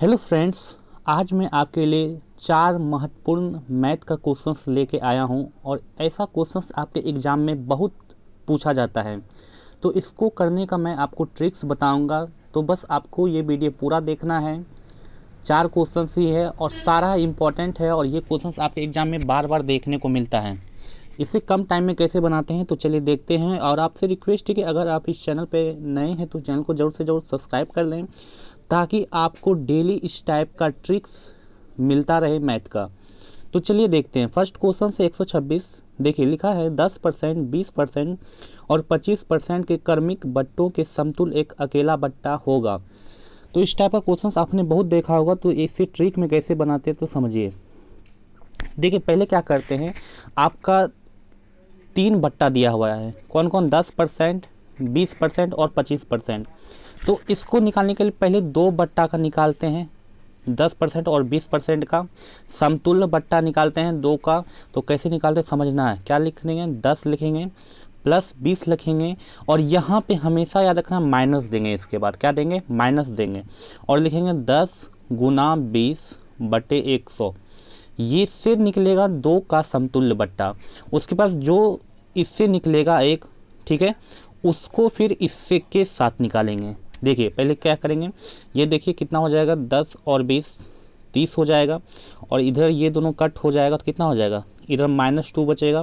hello friends आज मैं आपके लिए चार महत्वपूर्ण मैथ का क्वेश्चंस लेके आया हूं और ऐसा क्वेश्चंस आपके एग्ज़ाम में बहुत पूछा जाता है तो इसको करने का मैं आपको ट्रिक्स बताऊंगा तो बस आपको ये वीडियो पूरा देखना है चार क्वेश्चंस ही है और सारा इम्पॉर्टेंट है और ये क्वेश्चंस आपके एग्ज़ाम में बार बार देखने को मिलता है इसे कम टाइम में कैसे बनाते हैं तो चलिए देखते हैं और आपसे रिक्वेस्ट है कि अगर आप इस चैनल पर नए हैं तो चैनल को ज़रूर से ज़रूर सब्सक्राइब कर लें ताकि आपको डेली इस टाइप का ट्रिक्स मिलता रहे मैथ का तो चलिए देखते हैं फर्स्ट क्वेश्चन से 126 देखिए लिखा है 10 परसेंट बीस परसेंट और 25 परसेंट के कर्मिक बट्टों के समतुल एक अकेला बट्टा होगा तो इस टाइप का क्वेश्चन आपने बहुत देखा होगा तो इसी ट्रिक में कैसे बनाते हैं तो समझिए देखिए पहले क्या करते हैं आपका तीन बट्टा दिया हुआ है कौन कौन दस परसेंट बीस परसेंट और पच्चीस परसेंट तो इसको निकालने के लिए पहले दो बट्टा का निकालते हैं दस परसेंट और बीस परसेंट का समतुल्य बट्टा निकालते हैं दो का तो कैसे निकालते हैं समझना है क्या लिख देंगे दस लिखेंगे प्लस बीस लिखेंगे और यहाँ पे हमेशा याद रखना माइनस देंगे इसके बाद क्या देंगे माइनस देंगे और लिखेंगे दस गुना बीस बटे एक सौ ये से निकलेगा दो का समतुल्य बट्टा उसके पास जो इससे निकलेगा एक ठीक है उसको फिर इससे के साथ निकालेंगे देखिए पहले क्या करेंगे ये देखिए कितना हो जाएगा दस और बीस तीस हो जाएगा और इधर ये दोनों कट हो जाएगा तो कितना हो जाएगा इधर माइनस टू बचेगा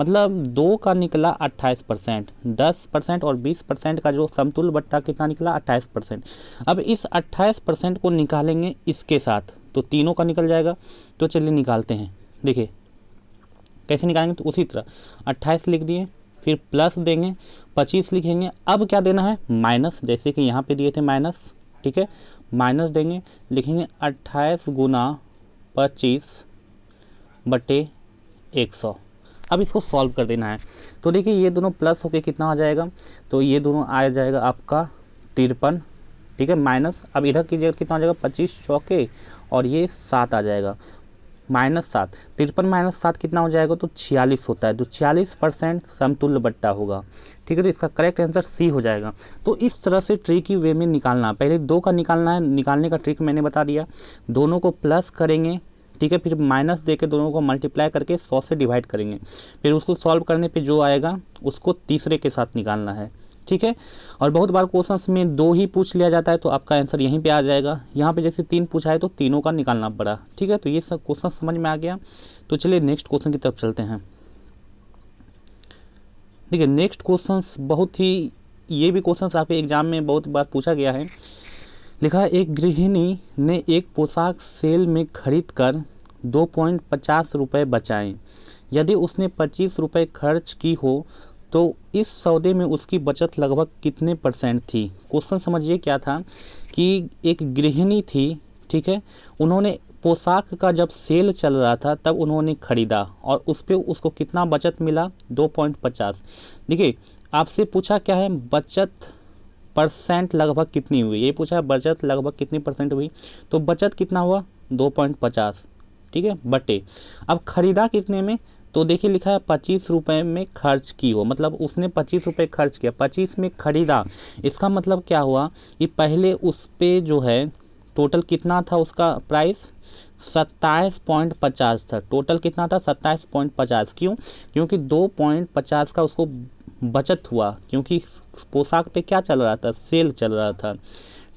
मतलब दो का निकला अट्ठाईस परसेंट दस परसेंट और बीस परसेंट का जो समतुल बट्टा कितना निकला अट्ठाईस परसेंट अब इस अट्ठाईस परसेंट को निकालेंगे इसके साथ तो तीनों का निकल जाएगा तो चलिए निकालते हैं देखिए कैसे निकालेंगे तो उसी तरह अट्ठाईस लिख दिए फिर प्लस देंगे पच्चीस लिखेंगे अब क्या देना है माइनस जैसे कि यहाँ पे दिए थे माइनस ठीक है माइनस देंगे लिखेंगे अट्ठाईस गुना पच्चीस बटे एक सौ अब इसको सॉल्व कर देना है तो देखिए ये दोनों प्लस होके कितना हो जाएगा तो ये दोनों आ जाएगा आपका तिरपन ठीक है माइनस अब इधर कीजिएगा कितना हो जाएगा पच्चीस चौके और ये सात आ जाएगा माइनस सात तिरपन माइनस सात कितना हो जाएगा तो छियालीस होता है तो छियालीस परसेंट समतुल्य बट्टा होगा ठीक है तो इसका करेक्ट आंसर सी हो जाएगा तो इस तरह से ट्री की वे में निकालना पहले दो का निकालना है निकालने का ट्रिक मैंने बता दिया दोनों को प्लस करेंगे ठीक है फिर माइनस दे के दोनों को मल्टीप्लाई करके सौ से डिवाइड करेंगे फिर उसको सॉल्व करने पे जो आएगा उसको तीसरे के साथ निकालना है ठीक है और बहुत बार क्वेश्चंस में दो ही पूछ लिया जाता है तो आपका आंसर यहीं पे आ जाएगा यहाँ पे जैसे तीन पूछा है तो तीनों का निकालना पड़ा ठीक है तो ये सब क्वेश्चन समझ में आ गया तो चलिए नेक्स्ट क्वेश्चन की तरफ चलते हैं देखिए नेक्स्ट क्वेश्चन बहुत ही ये भी क्वेश्चन आपके एग्जाम में बहुत बार पूछा गया है लिखा है एक गृहिणी ने एक पोशाक सेल में खरीद कर दो पॉइंट पचास रुपये बचाएँ यदि उसने पच्चीस रुपये खर्च की हो तो इस सौदे में उसकी बचत लगभग कितने परसेंट थी क्वेश्चन समझिए क्या था कि एक गृहिणी थी ठीक है उन्होंने पोशाक का जब सेल चल रहा था तब उन्होंने ख़रीदा और उस पर उसको कितना बचत मिला दो पॉइंट पचास देखिए आपसे पूछा क्या है बचत परसेंट लगभग कितनी हुई ये पूछा बचत लगभग कितनी परसेंट हुई तो बचत कितना हुआ दो पॉइंट पचास ठीक है बटे अब ख़रीदा कितने में तो देखिए लिखा है पच्चीस रुपये में खर्च की हो मतलब उसने पच्चीस रुपये खर्च किया पच्चीस में ख़रीदा इसका मतलब क्या हुआ कि पहले उस पर जो है टोटल कितना था उसका प्राइस सत्ताईस पॉइंट पचास था टोटल कितना था सत्ताईस पॉइंट पचास क्यों क्योंकि दो पॉइंट पचास का उसको बचत हुआ क्योंकि पोशाक पे क्या चल रहा था सेल चल रहा था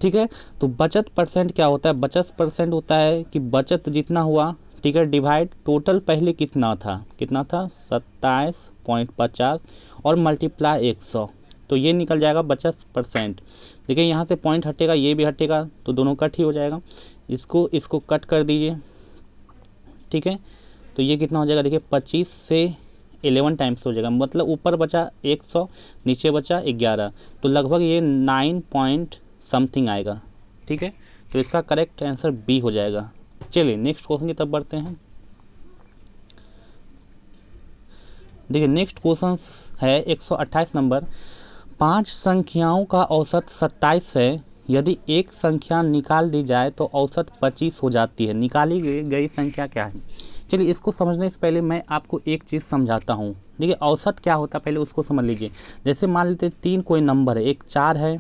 ठीक है तो बचत परसेंट क्या होता है बचत परसेंट होता है कि बचत जितना हुआ ठीक है डिवाइड टोटल पहले कितना था कितना था सत्ताईस पॉइंट पचास और मल्टीप्लाई एक सौ तो ये निकल जाएगा पचास परसेंट देखिए यहाँ से पॉइंट हटेगा ये भी हटेगा तो दोनों कट ही हो जाएगा इसको इसको कट कर दीजिए ठीक है तो ये कितना हो जाएगा देखिए पच्चीस से एलेवन टाइम्स हो जाएगा मतलब ऊपर बचा एक सौ नीचे बचा ग्यारह तो लगभग ये नाइन पॉइंट समथिंग आएगा ठीक है तो इसका करेक्ट आंसर बी हो जाएगा चलिए नेक्स्ट क्वेश्चन की तरफ बढ़ते हैं देखिए नेक्स्ट क्वेश्चन है 128 नंबर पांच संख्याओं का औसत 27 है यदि एक संख्या निकाल दी जाए तो औसत 25 हो जाती है निकाली गई संख्या क्या है चलिए इसको समझने से पहले मैं आपको एक चीज़ समझाता हूँ देखिए औसत क्या होता है पहले उसको समझ लीजिए जैसे मान लेते हैं तीन कोई नंबर है एक चार है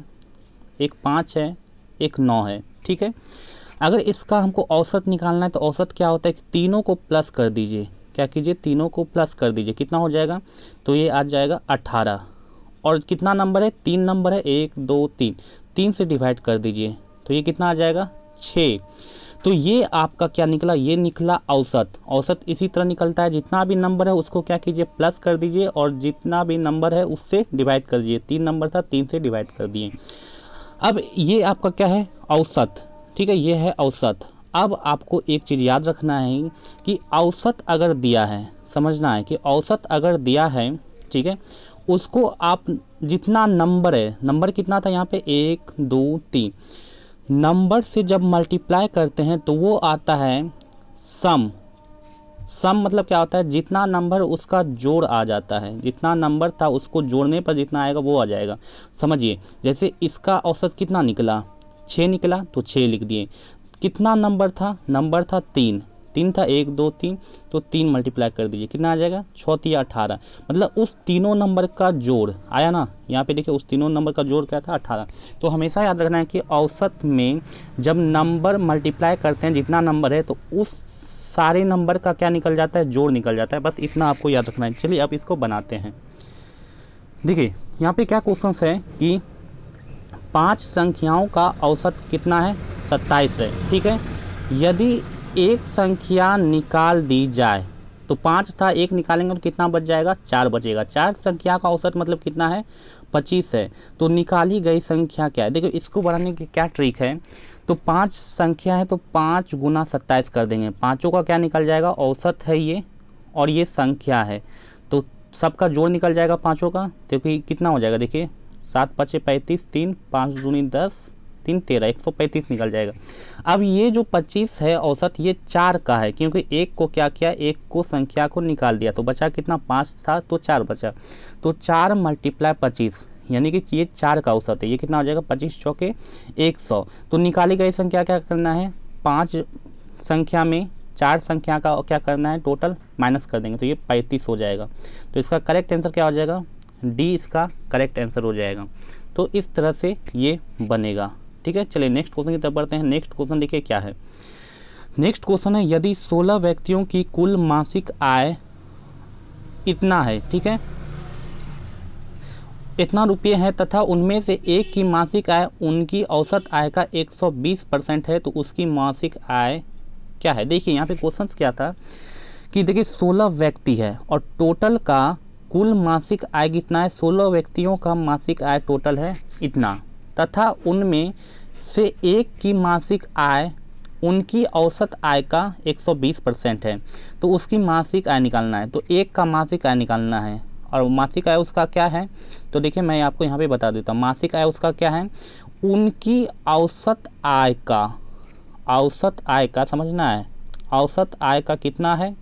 एक पाँच है एक नौ है ठीक है अगर इसका हमको औसत निकालना है तो औसत क्या होता है कि तीनों को प्लस कर दीजिए क्या कीजिए तीनों को प्लस कर दीजिए कितना हो जाएगा तो ये आ जाएगा अट्ठारह और कितना नंबर है तीन नंबर है एक दो तीन तीन से डिवाइड कर दीजिए तो ये कितना आ जाएगा छः तो ये आपका क्या निकला ये निकला औसत औसत इसी तरह निकलता है जितना भी नंबर है उसको क्या कीजिए प्लस कर दीजिए और जितना भी नंबर है उससे डिवाइड कर दीजिए तीन नंबर था तीन से डिवाइड कर दिए अब ये आपका क्या है औसत ठीक है ये है औसत अब आपको एक चीज़ याद रखना है कि औसत अगर दिया है समझना है कि औसत अगर दिया है ठीक है उसको आप जितना नंबर है नंबर कितना था यहाँ पे एक दो तीन नंबर से जब मल्टीप्लाई करते हैं तो वो आता है सम सम मतलब क्या होता है जितना नंबर उसका जोड़ आ जाता है जितना नंबर था उसको जोड़ने पर जितना आएगा वो आ जाएगा समझिए जैसे इसका औसत कितना निकला छः निकला तो छः लिख दिए कितना नंबर था नंबर था तीन तीन था एक दो तीन तो तीन मल्टीप्लाई कर दीजिए कितना आ जाएगा या अठारह मतलब उस तीनों नंबर का जोड़ आया ना यहाँ पे देखिए उस तीनों नंबर का जोड़ क्या था अठारह तो हमेशा याद रखना है कि औसत में जब नंबर मल्टीप्लाई करते हैं जितना नंबर है तो उस सारे नंबर का क्या निकल जाता है जोड़ निकल जाता है बस इतना आपको याद रखना है चलिए अब इसको बनाते हैं देखिए यहाँ पे क्या क्वेश्चन है कि पांच संख्याओं का औसत कितना है सत्ताईस है ठीक है यदि एक संख्या निकाल दी जाए तो पाँच था एक निकालेंगे तो कितना बच जाएगा चार बचेगा चार संख्या का औसत मतलब कितना है पच्चीस है तो निकाली गई संख्या क्या है देखो इसको बढ़ाने की क्या ट्रिक है तो पाँच संख्या है तो पाँच गुना सत्ताईस कर देंगे पाँचों का क्या निकल जाएगा औसत है ये और ये संख्या है तो सबका जोड़ निकल जाएगा पाँचों का क्योंकि तो कितना हो जाएगा देखिए सात पचे पैंतीस तीन पाँच दूनी दस तीन तेरह एक सौ पैंतीस निकल जाएगा अब ये जो पच्चीस है औसत ये चार का है क्योंकि एक को क्या किया एक को संख्या को निकाल दिया तो बचा कितना पाँच था तो चार बचा तो चार मल्टीप्लाई पच्चीस यानी कि ये चार का औसत है ये कितना हो जाएगा पच्चीस चौके एक सौ तो निकाली गई संख्या क्या करना है पाँच संख्या में चार संख्या का क्या करना है टोटल माइनस कर देंगे तो ये पैंतीस हो जाएगा तो इसका करेक्ट आंसर क्या हो जाएगा डी इसका करेक्ट आंसर हो जाएगा तो इस तरह से ये बनेगा ठीक है चलिए नेक्स्ट क्वेश्चन की तरफ बढ़ते हैं नेक्स्ट क्वेश्चन देखिए क्या है नेक्स्ट क्वेश्चन है यदि 16 व्यक्तियों की कुल मासिक आय इतना है ठीक है इतना रुपये है तथा उनमें से एक की मासिक आय उनकी औसत आय का 120 परसेंट है तो उसकी मासिक आय क्या है देखिए यहाँ पे क्वेश्चन क्या था कि देखिए 16 व्यक्ति है और टोटल का कुल मासिक आय कितना है सोलह व्यक्तियों का मासिक आय टोटल है इतना तथा उनमें से एक की मासिक आय उनकी औसत आय का 120 परसेंट है तो उसकी मासिक आय निकालना है तो एक का मासिक आय निकालना है और मासिक आय उसका क्या है तो देखिए मैं आपको यहाँ पे बता देता हूँ मासिक आय उसका क्या है उनकी औसत आय का औसत आय का समझना है औसत आय का कितना है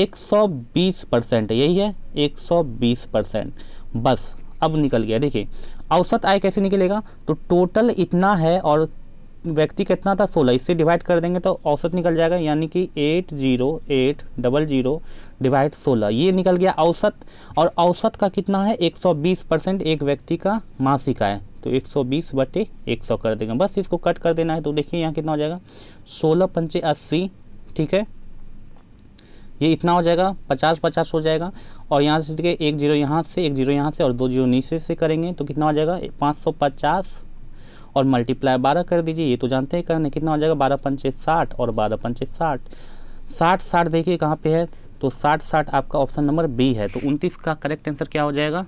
120 परसेंट यही है 120 परसेंट बस अब निकल गया देखिए औसत आय कैसे निकलेगा तो टोटल इतना है और व्यक्ति कितना था सोलह इससे डिवाइड कर देंगे तो औसत निकल जाएगा यानी कि eight zero eight double zero divide सोलह ये निकल गया औसत और औसत का कितना है एक सौ बीस परसेंट एक व्यक्ति का मासिक आय तो एक सौ बीस बटे एक सौ कर देंगे बस इसको कट कर देना है तो देखिए यहाँ कितना हो जाएगा सोलह पंचे अस्सी ठीक है ये इतना हो जाएगा पचास पचास हो जाएगा और यहाँ से देखिए एक जीरो यहाँ से एक जीरो यहाँ से और दो जीरो नीचे से करेंगे तो कितना हो जाएगा पाँच सौ पचास और मल्टीप्लाई बारह कर दीजिए ये तो जानते हैं करने कितना हो जाएगा बारह पंचे साठ और बारह पंचे साठ साठ साठ देखिए कहाँ पे है तो साठ साठ आपका ऑप्शन नंबर बी है तो उनतीस का करेक्ट आंसर क्या हो जाएगा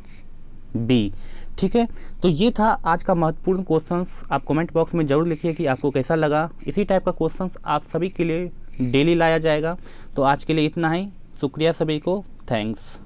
बी ठीक है तो ये था आज का महत्वपूर्ण क्वेश्चंस आप कमेंट बॉक्स में ज़रूर लिखिए कि आपको कैसा लगा इसी टाइप का क्वेश्चंस आप सभी के लिए डेली लाया जाएगा तो आज के लिए इतना ही शुक्रिया सभी को थैंक्स